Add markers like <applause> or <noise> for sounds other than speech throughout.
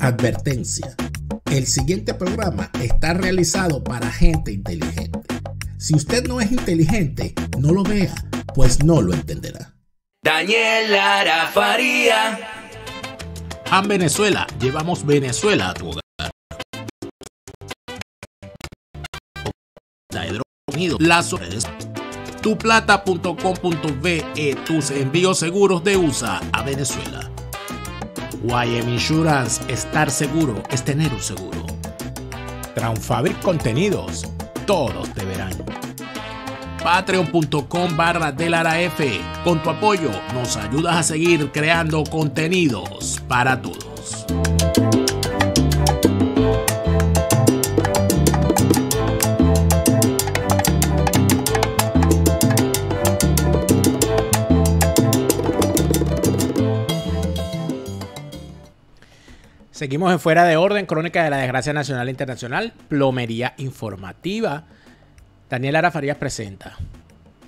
Advertencia. El siguiente programa está realizado para gente inteligente. Si usted no es inteligente, no lo vea, pues no lo entenderá. Daniela Arafaría Han Venezuela, llevamos Venezuela a tu hogar. Las redes. Tuplata.com.ve, eh, tus envíos seguros de USA a Venezuela. YM Insurance, estar seguro es tener un seguro. Traunfabric Contenidos, todos te verán. Patreon.com barra Delara F. Con tu apoyo nos ayudas a seguir creando contenidos para todos. Seguimos en Fuera de Orden, Crónica de la Desgracia Nacional e Internacional, Plomería Informativa. Daniel Arafarías presenta.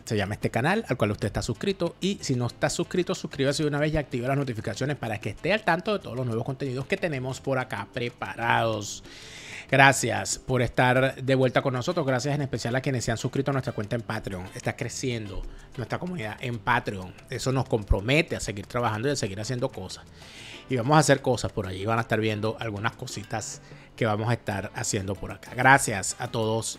Se llama este canal al cual usted está suscrito y si no está suscrito, suscríbase de una vez y active las notificaciones para que esté al tanto de todos los nuevos contenidos que tenemos por acá preparados. Gracias por estar de vuelta con nosotros. Gracias en especial a quienes se han suscrito a nuestra cuenta en Patreon. Está creciendo nuestra comunidad en Patreon. Eso nos compromete a seguir trabajando y a seguir haciendo cosas y vamos a hacer cosas por allí. Van a estar viendo algunas cositas que vamos a estar haciendo por acá. Gracias a todos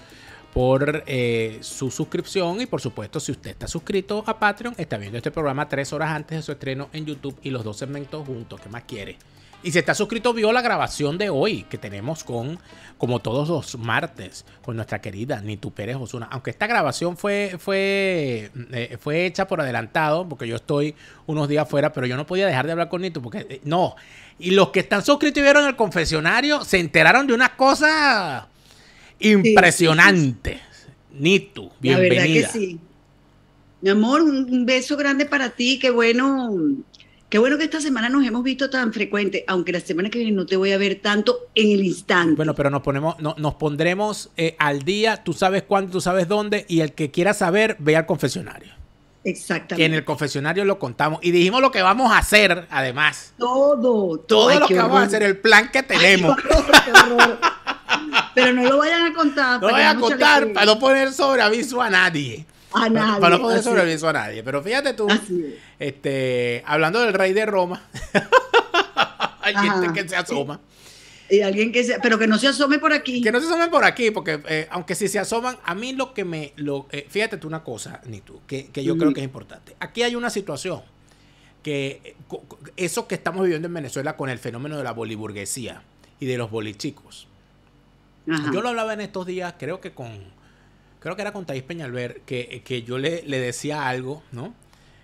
por eh, su suscripción y por supuesto si usted está suscrito a Patreon está viendo este programa tres horas antes de su estreno en YouTube y los dos segmentos juntos. ¿Qué más quiere? Y si está suscrito, vio la grabación de hoy que tenemos con, como todos los martes, con nuestra querida Nitu Pérez Osuna. Aunque esta grabación fue, fue, eh, fue hecha por adelantado, porque yo estoy unos días fuera, pero yo no podía dejar de hablar con Nitu, porque eh, no. Y los que están suscritos y vieron el confesionario se enteraron de una cosa impresionante. Nitu, bienvenida. La verdad que sí. Mi amor, un beso grande para ti, qué bueno Qué bueno que esta semana nos hemos visto tan frecuente, aunque la semana que viene no te voy a ver tanto en el instante. Bueno, pero nos ponemos, nos pondremos eh, al día, tú sabes cuándo, tú sabes dónde, y el que quiera saber, ve al confesionario. Exactamente. Y en el confesionario lo contamos y dijimos lo que vamos a hacer, además. Todo, todo, lo que vamos a hacer, el plan que tenemos. Pero no lo vayan a contar. <laughs> No vayan a contar para no poner sobre aviso a nadie. A nadie. Para no poder sobrevivir a nadie. Pero fíjate tú, este, hablando del rey de Roma, <laughs> alguien que se asoma. Y alguien que se, pero que no se asome por aquí. Que no se asome por aquí, porque eh, aunque si se asoman, a mí lo que me, lo, eh, fíjate tú una cosa, ni tú, que, yo creo mm. que es importante. Aquí hay una situación que eh, eso que estamos viviendo en Venezuela con el fenómeno de la boliburguesía y de los bolichicos. Yo lo hablaba en estos días, creo que con, creo que era con Thais Peñalver, que, que yo le, le, decía algo, ¿no?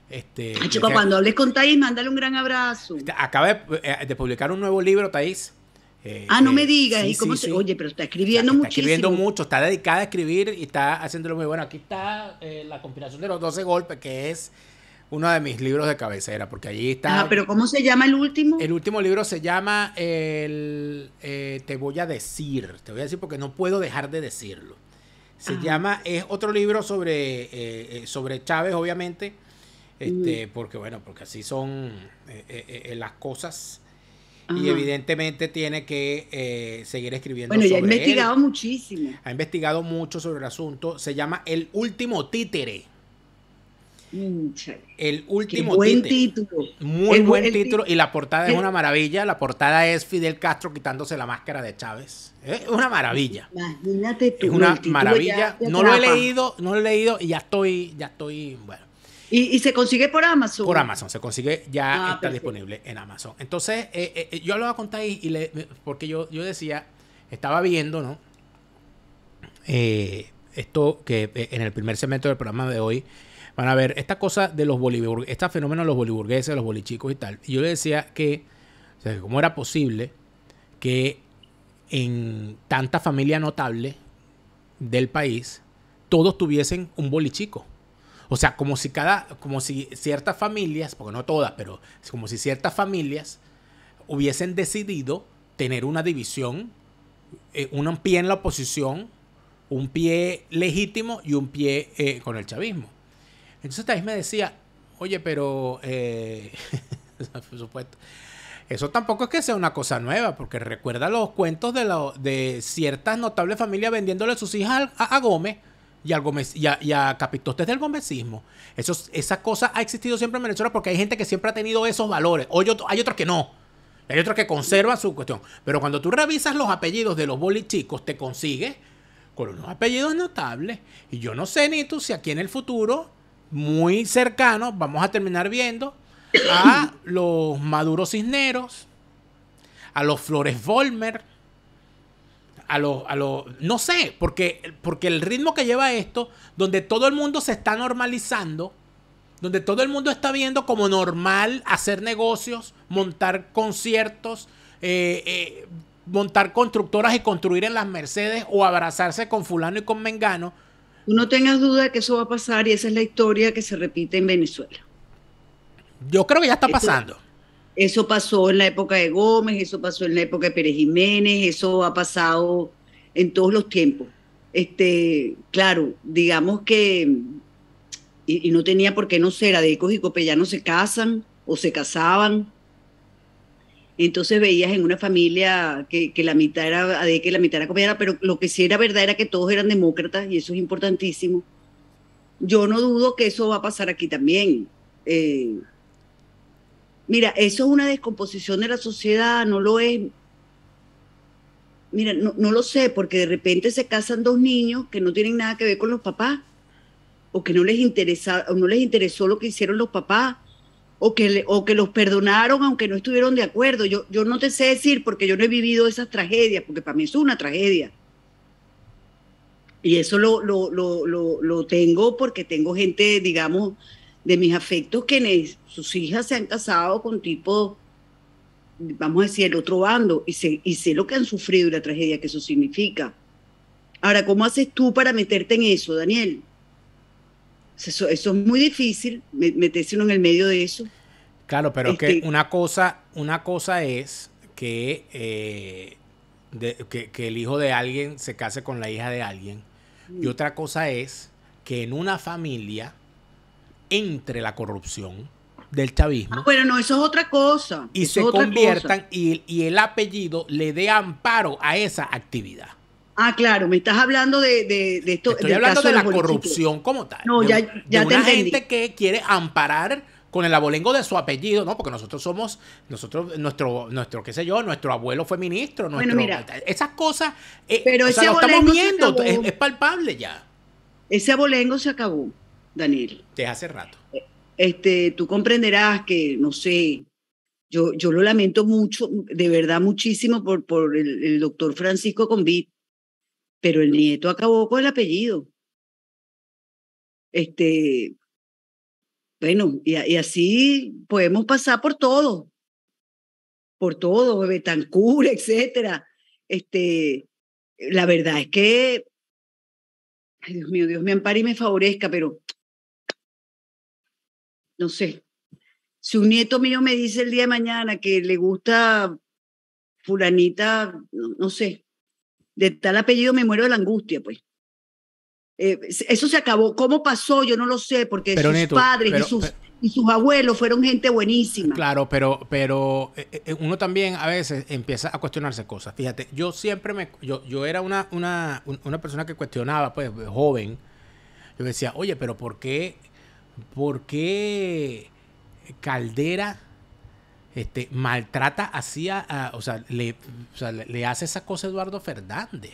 Este, Ay, cuando hables con Thais, mándale un gran abrazo. Este, acaba eh, de, publicar un nuevo libro, Thais. Eh, ah, no me eh, digas, ¿y cómo se... Oye, pero está escribiendo mucho. Está, escribiendo mucho, está dedicada a escribir y está haciéndolo muy bueno. Aquí está la compilación de los 12 golpes, que es uno de mis libros de cabecera, porque allí está. Ah, pero ¿cómo se llama el último? El último libro se llama el, Te voy a decir, te voy a decir porque no puedo dejar de decirlo. Se llama, es otro libro sobre, eh, eh, sobre Chávez, obviamente, este, porque bueno, porque así son eh, las cosas. Y evidentemente tiene que seguir escribiendo. Bueno, ya ha investigado muchísimo. Ha investigado mucho sobre el asunto. Se llama El último títere. El último título. Muy buen título. Y la portada es una maravilla. La portada es Fidel Castro quitándose la máscara de Chávez. ¿Eh? Es una maravilla. Es una maravilla. no lo he leído, no lo he leído y ya estoy, ya estoy, bueno. ¿Y, se consigue por Amazon? Por Amazon, se consigue, ya ah, está disponible en Amazon. Entonces, eh, eh, yo lo voy a contar ahí, y porque yo, yo decía, estaba viendo, ¿no? esto que en el primer segmento del programa de hoy, van a ver esta cosa de los boliburgueses, este fenómeno de los boliburgueses, los bolichicos y tal. yo le decía que, o sea, cómo era posible que en tanta familia notable del país todos tuviesen un bolichico. O sea, como si cada, como si ciertas familias, porque no todas, pero como si ciertas familias hubiesen decidido tener una división, eh, un pie en la oposición, un pie legítimo y un pie eh, con el chavismo. Entonces también me decía, oye, pero, por eh, <laughs> supuesto, eso tampoco es que sea una cosa nueva, porque recuerda los cuentos de, de ciertas notables familias vendiéndole sus hijas a, Gómez y Gómez y a, y Capitostes del Gómezismo. Eso, esa cosa ha existido siempre en Venezuela porque hay gente que siempre ha tenido esos valores. Hoy hay otros que no. Hay otros que conservan su cuestión. Pero cuando tú revisas los apellidos de los bolichicos, te consigues con unos apellidos notables. Y yo no sé, Nito, si aquí en el futuro muy cercano, vamos a terminar viendo a <clears throat> los Maduros Cisneros, a los Flores Volmer, a los, a los, no sé, porque, porque el ritmo que lleva esto, donde todo el mundo se está normalizando, donde todo el mundo está viendo como normal hacer negocios, montar conciertos, eh, eh, montar constructoras y construir en las Mercedes o abrazarse con fulano y con Mengano Tú no tengas duda de que eso va a pasar y esa es la historia que se repite en Venezuela. Yo creo que ya está pasando. Eso, pasó en la época de Gómez, eso pasó en la época de Pérez Jiménez, eso ha pasado en todos los tiempos. Este, claro, digamos que, y, no tenía por qué no ser, Adecos y Copellanos se casan o se casaban entonces veías en una familia que, la mitad era de que la mitad era copiada, pero lo que sí era verdad era que todos eran demócratas y eso es importantísimo. Yo no dudo que eso va a pasar aquí también. Eh, mira, eso es una descomposición de la sociedad, no lo es. Mira, no, lo sé, porque de repente se casan dos niños que no tienen nada que ver con los papás o que no les interesa, no les interesó lo que hicieron los papás, o que, o que los perdonaron aunque no estuvieron de acuerdo. Yo, yo no te sé decir porque yo no he vivido esas tragedias, porque para mí es una tragedia. Y eso lo, lo, lo, tengo porque tengo gente, digamos, de mis afectos que sus hijas se han casado con tipo, vamos a decir, el otro bando, y sé, y sé lo que han sufrido y la tragedia que eso significa. Ahora, ¿cómo haces tú para meterte en eso, Daniel? Eso, es muy difícil, meterse en el medio de eso. Claro, pero que este una cosa, una cosa es eh, que, que, el hijo de alguien se case con la hija de alguien. Y mm. otra cosa es que en una familia entre la corrupción del chavismo. Ah, no, eso es otra cosa. Y se conviertan y, y el apellido le dé amparo a esa actividad. Ah, claro, me estás hablando de, esto. Estoy hablando de la corrupción como tal. No, ya, ya de gente que quiere amparar con el abolengo de su apellido, ¿no? Porque nosotros somos, nosotros, nuestro, nuestro, qué sé yo, nuestro abuelo fue ministro, nuestro, bueno, mira, esas cosas, eh, pero o lo estamos viendo, es, palpable ya. Ese abolengo se acabó, Daniel. Desde hace rato. Eh, este, tú comprenderás que, no sé, yo, yo lo lamento mucho, de verdad muchísimo por, por el, doctor Francisco Convit, pero el nieto acabó con el apellido. Este, bueno, y, así podemos pasar por todo, por todo, Betancur, etcétera. Este, la verdad es que, Dios mío, Dios me ampare y me favorezca, pero no sé. Si un nieto mío me dice el día de mañana que le gusta fulanita, no sé, de tal apellido me muero de la angustia, pues. Eh, eso se acabó. ¿Cómo pasó? Yo no lo sé, porque sus padres y, sus, abuelos fueron gente buenísima. Claro, pero, pero eh, eh, uno también a veces empieza a cuestionarse cosas. Fíjate, yo siempre me. Yo, era una, una, persona que cuestionaba, pues, joven. Yo decía, oye, pero ¿por qué? ¿Por qué Caldera este, maltrata así o sea, le, le, hace esa cosa a Eduardo Fernández.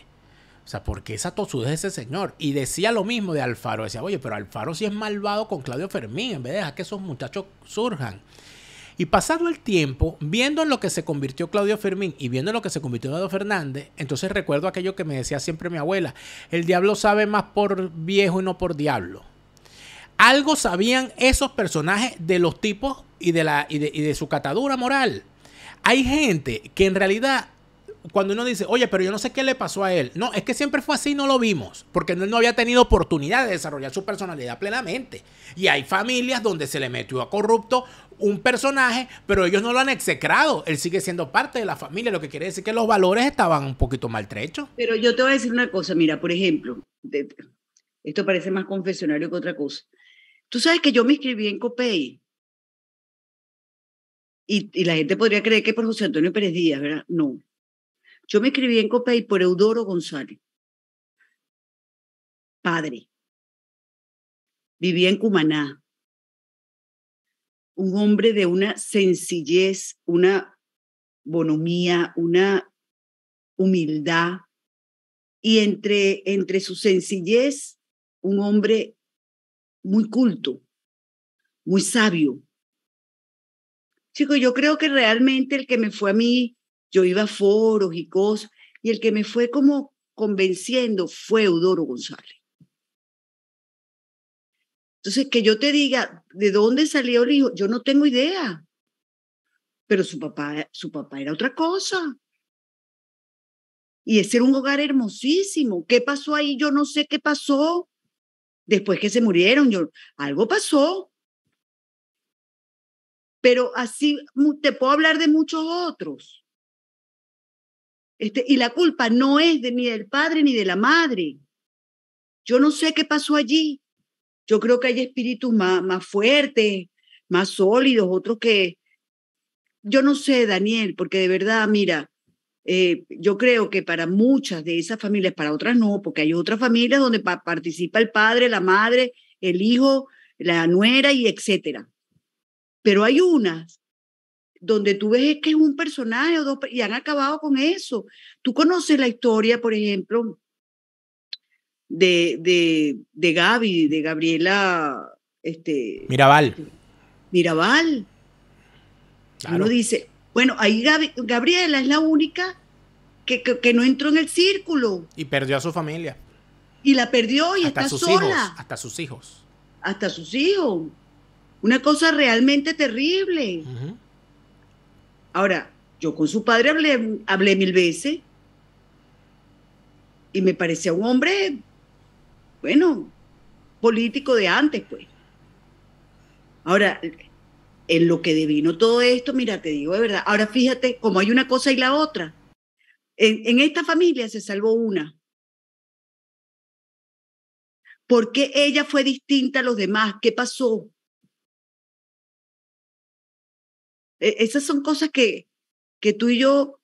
O sea, porque esa es ese señor? Y decía lo mismo de Alfaro. Decía, oye, pero Alfaro sí es malvado con Claudio Fermín, en vez de dejar que esos muchachos surjan. Y pasado el tiempo, viendo en lo que se convirtió Claudio Fermín y viendo en lo que se convirtió Eduardo Fernández, entonces recuerdo aquello que me decía siempre mi abuela, el diablo sabe más por viejo y no por diablo. Algo sabían esos personajes de los tipos y de, la, de, su catadura moral. Hay gente que en realidad cuando uno dice, oye, pero yo no sé qué le pasó a él. No, es que siempre fue así, no lo vimos, porque él no había tenido oportunidad de desarrollar su personalidad plenamente. Y hay familias donde se le metió a corrupto un personaje, pero ellos no lo han execrado. Él sigue siendo parte de la familia, lo que quiere decir que los valores estaban un poquito maltrechos. Pero yo te voy a decir una cosa, mira, por ejemplo, esto parece más confesionario que otra cosa. Tú sabes que yo me inscribí en Copey. Y, la gente podría creer que por José Antonio Pérez Díaz, ¿verdad? No. Yo me inscribí en Copey por Eudoro González. Padre. Vivía en Cumaná. Un hombre de una sencillez, una bonomía, una humildad. Y entre, entre su sencillez, un hombre muy culto, muy sabio. Chico, yo creo que realmente el que me fue a mí, yo iba a foros y cosas, y el que me fue como convenciendo fue Eudoro González. Entonces, que yo te diga de dónde salió el hijo, yo no tengo idea. Pero su papá, su papá era otra cosa. Y ese era un hogar hermosísimo. ¿Qué pasó ahí? Yo no sé qué pasó después que se murieron, yo, algo pasó. Pero así te puedo hablar de muchos otros. Este, y la culpa no es de, ni del padre ni de la madre. Yo no sé qué pasó allí. Yo creo que hay espíritus más, más fuertes, más sólidos, otros que... Yo no sé, Daniel, porque de verdad, mira, eh, yo creo que para muchas de esas familias, para otras no, porque hay otras familias donde participa el padre, la madre, el hijo, la nuera y etcétera. Pero hay unas donde tú ves que es un personaje o dos y han acabado con eso. Tú conoces la historia, por ejemplo, de, de, de Gaby, de Gabriela este, Mirabal. Mirabal. Claro. Uno dice, bueno, ahí Gabriela es la única que, no entró en el círculo. Y perdió a su familia. Y la perdió y está sola. hasta sus hijos. Hasta sus hijos. Una cosa realmente terrible. Ahora, yo con su padre hablé, hablé mil veces y me parecía un hombre, bueno, político de antes, pues. Ahora, en lo que devino todo esto, mira, te digo de verdad. Ahora fíjate cómo hay una cosa y la otra. En, esta familia se salvó una. ¿Por qué ella fue distinta a los demás? ¿Qué pasó? E, esas son cosas que, que tú y yo,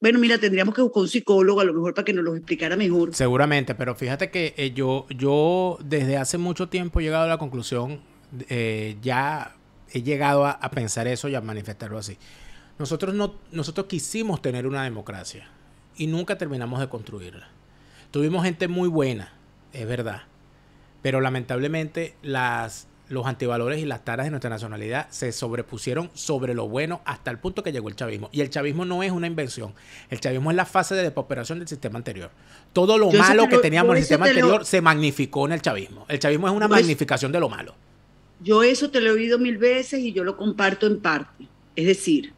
bueno, mira, tendríamos que buscar un psicólogo a lo mejor para que nos los explicara mejor. Seguramente, pero fíjate que eh, yo, yo desde hace mucho tiempo he llegado a la conclusión, eh, ya he llegado a, pensar eso y a manifestarlo así. Nosotros, no, nosotros quisimos tener una democracia y nunca terminamos de construirla. Tuvimos gente muy buena, es verdad, pero lamentablemente las, los antivalores y las taras de nuestra nacionalidad se sobrepusieron sobre lo bueno hasta el punto que llegó el chavismo. Y el chavismo no es una invención. El chavismo es la fase de depoperación del sistema anterior. Todo lo malo que teníamos en el sistema anterior se magnificó en el chavismo. El chavismo es una pues magnificación de lo malo. Yo eso te lo he oído mil veces y yo lo comparto en parte. Es decir,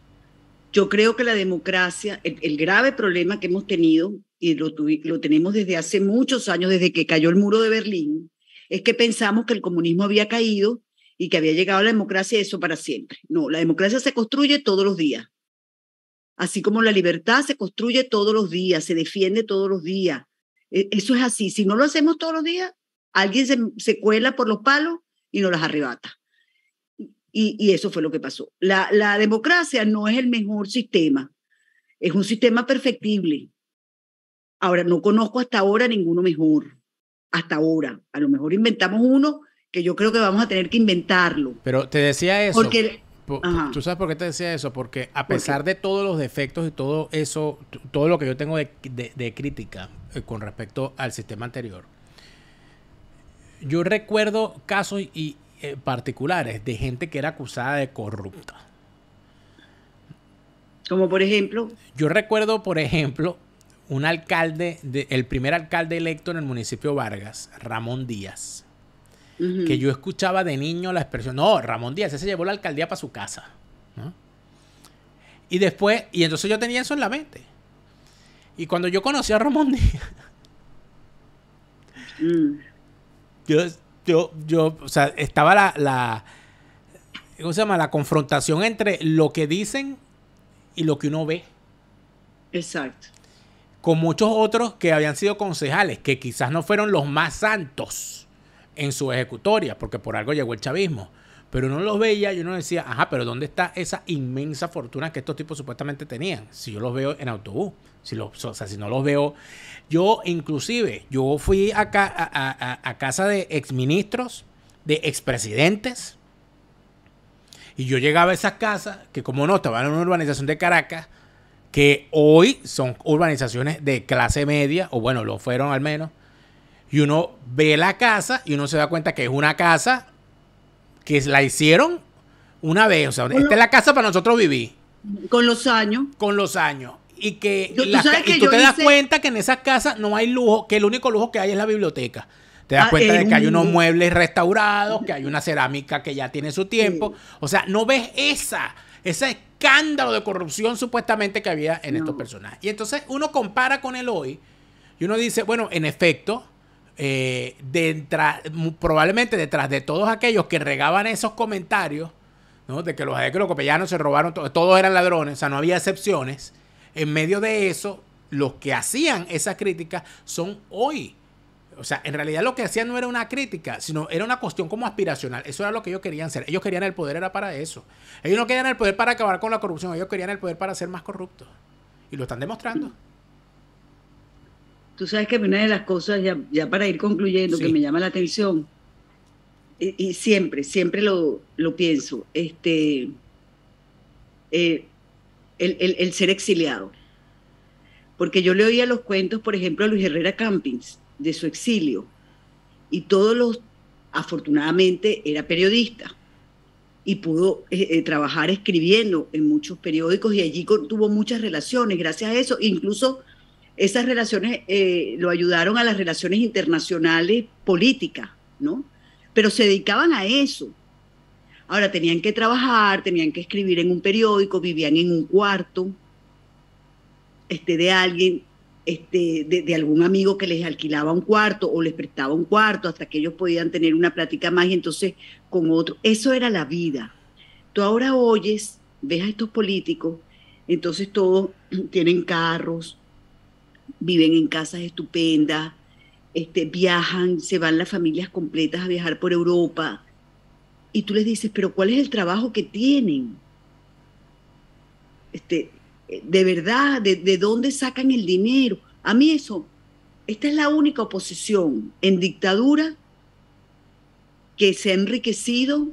yo creo que la democracia, el, grave problema que hemos tenido, y lo, tenemos desde hace muchos años, desde que cayó el muro de Berlín, es que pensamos que el comunismo había caído y que había llegado la democracia eso para siempre. No, la democracia se construye todos los días. Así como la libertad se construye todos los días, se defiende todos los días. E, eso es así. Si no lo hacemos todos los días, alguien se, se cuela por los palos y nos las arrebata. Y, y eso fue lo que pasó. La, la democracia no es el mejor sistema, es un sistema perfectible. Ahora, no conozco hasta ahora ninguno mejor, hasta ahora. A lo mejor inventamos uno que yo creo que vamos a tener que inventarlo. Pero te decía eso. Porque ¿Tú sabes por qué te decía eso? Porque a pesar de todos los defectos y todo eso, todo lo que yo tengo de, de, crítica eh, con respecto al sistema anterior, yo recuerdo casos y, eh, particulares de gente que era acusada de corrupta. Como por ejemplo. Yo recuerdo, por ejemplo, un alcalde, el primer alcalde electo en el municipio Vargas, Ramón Díaz, que yo escuchaba de niño la expresión, no, Ramón Díaz, ese se llevó la alcaldía para su casa. Y después, y entonces yo tenía eso en la mente. Y cuando yo conocí a Ramón Díaz, mm. Yo, yo, yo, o sea, estaba la, se llama? La confrontación entre lo que dicen y lo que uno ve. Exacto. Con muchos otros que habían sido concejales, que quizás no fueron los más santos en su ejecutoria, porque por algo llegó el chavismo. Pero uno los veía y uno decía, ajá, pero ¿dónde está esa inmensa fortuna que estos tipos supuestamente tenían? Si yo los veo en autobús. Si o sea, si no los veo. Yo, inclusive, yo fui a, a, casa de exministros, de expresidentes. Y yo llegaba a esas casas, que como no, estaban en una urbanización de Caracas, que hoy son urbanizaciones de clase media, o bueno, lo fueron al menos. Y uno ve la casa y uno se da cuenta que es una casa que la hicieron una vez. O sea, esta es la casa para nosotros vivir. Con los años. Con los años y que, tú te das cuenta que en esas casas no hay lujo, que el único lujo que hay es la biblioteca. Te das ah, cuenta de que hay unos muebles restaurados, que hay una <laughs> cerámica que ya tiene su tiempo. O sea, no ves esa, ese escándalo de corrupción supuestamente que había en estos personajes. Y entonces uno compara con el hoy y uno dice, bueno, en efecto, eh, probablemente detrás de todos aquellos que regaban esos comentarios, ¿no? de que los adecuados copellanos se robaron, todos eran ladrones, o sea, no había excepciones. En medio de eso, los que hacían esa crítica son hoy. O sea, en realidad lo que hacían no era una crítica, sino era una cuestión como aspiracional. Eso era lo que ellos querían ser. Ellos querían el poder, era para eso. Ellos no querían el poder para acabar con la corrupción, ellos querían el poder para ser más corruptos. Y lo están demostrando. Tú sabes que una de las cosas, ya, para ir concluyendo, que me llama la atención, y, siempre, siempre lo, lo pienso, este, eh, el, ser exiliado. Porque yo le oía los cuentos, por ejemplo, a Luis Herrera Campins, de su exilio, y todos los, afortunadamente, era periodista y pudo eh, eh, trabajar escribiendo en muchos periódicos y allí tuvo muchas relaciones gracias a eso. Incluso esas relaciones eh, lo ayudaron a las relaciones internacionales políticas, ¿no? Pero se dedicaban a eso. Ahora tenían que trabajar, tenían que escribir en un periódico, vivían en un cuarto este, de alguien, este, de, algún amigo que les alquilaba un cuarto o les prestaba un cuarto hasta que ellos podían tener una plática más y entonces con otro. Eso era la vida. Tú ahora oyes, ves a estos políticos, entonces todos <clears throat> tienen carros, viven en casas estupendas, este, viajan, se van las familias completas a viajar por Europa y tú les dices, pero ¿cuál es el trabajo que tienen? Este, eh, de verdad, de, dónde sacan el dinero. A mí eso, esta es la única oposición en dictadura que se ha enriquecido,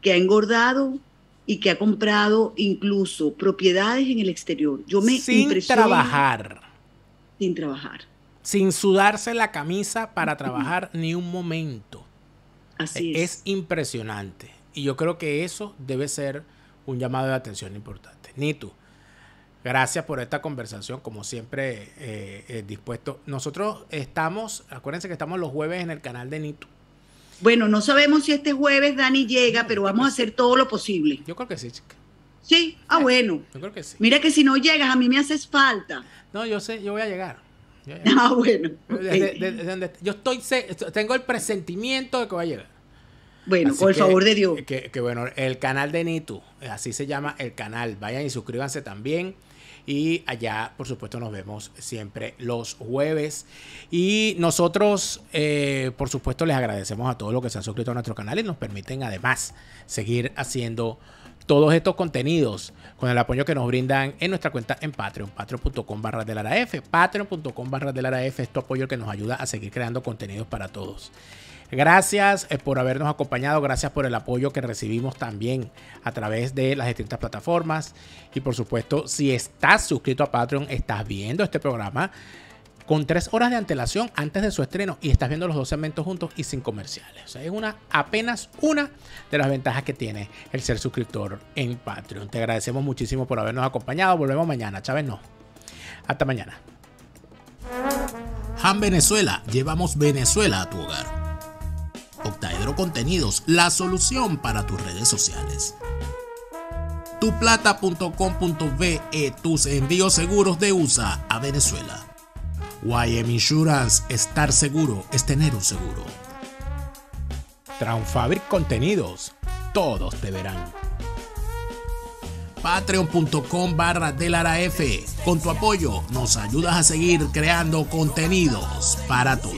que ha engordado y que ha comprado incluso propiedades en el exterior. Yo me sin trabajar. Sin trabajar. Sin sudarse la camisa para trabajar ni un momento es. impresionante. Y yo creo que eso debe ser un llamado de atención importante. Nitu, gracias por esta conversación, como siempre eh, eh, dispuesto. Nosotros estamos, acuérdense que estamos los jueves en el canal de Nitu. Bueno, no sabemos si este jueves Dani llega, pero vamos a hacer todo lo posible. Yo creo que sí, chica. Sí, ah, eh, bueno. Yo creo que sí. Mira que si no llegas, a mí me haces falta. No, yo sé, yo voy a llegar. <laughs> Ah, bueno. yo estoy, tengo el presentimiento de que va a llegar. Bueno, por favor de Dios. Que, bueno, el canal de Nitu, así se llama el canal. Vayan y suscríbanse también. Y allá, por supuesto, nos vemos siempre los jueves. Y nosotros, eh, por supuesto, les agradecemos a todos los que se han suscrito a nuestro canal y nos permiten además seguir haciendo todos estos contenidos con el apoyo que nos brindan en nuestra cuenta en Patreon, patreon.com barra del Patreon.com barra del es tu apoyo que nos ayuda a seguir creando contenidos para todos. Gracias eh, por habernos acompañado, gracias por el apoyo que recibimos también a través de las distintas plataformas. Y por supuesto, si estás suscrito a Patreon, estás viendo este programa con tres horas de antelación antes de su estreno y estás viendo los dos segmentos juntos y sin comerciales. es una, apenas una de las ventajas que tiene el ser suscriptor en Patreon. Te agradecemos muchísimo por habernos acompañado. Volvemos mañana. Chávez no. Hasta mañana. Han Venezuela, llevamos Venezuela a tu hogar. Contenidos, la solución para tus redes sociales. Tuplata.com.be, eh, tus envíos seguros de USA a Venezuela. YM Insurance, estar seguro es tener un seguro. Traunfabric Contenidos, todos te verán patreon.com barra F. Con tu apoyo nos ayudas a seguir creando contenidos para todos.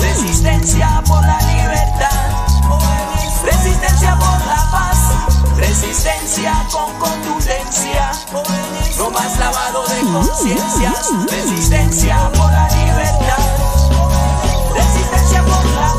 Resistencia por la libertad, resistencia por la paz, resistencia con contundencia, no más lavado de conciencia resistencia por la libertad, resistencia por la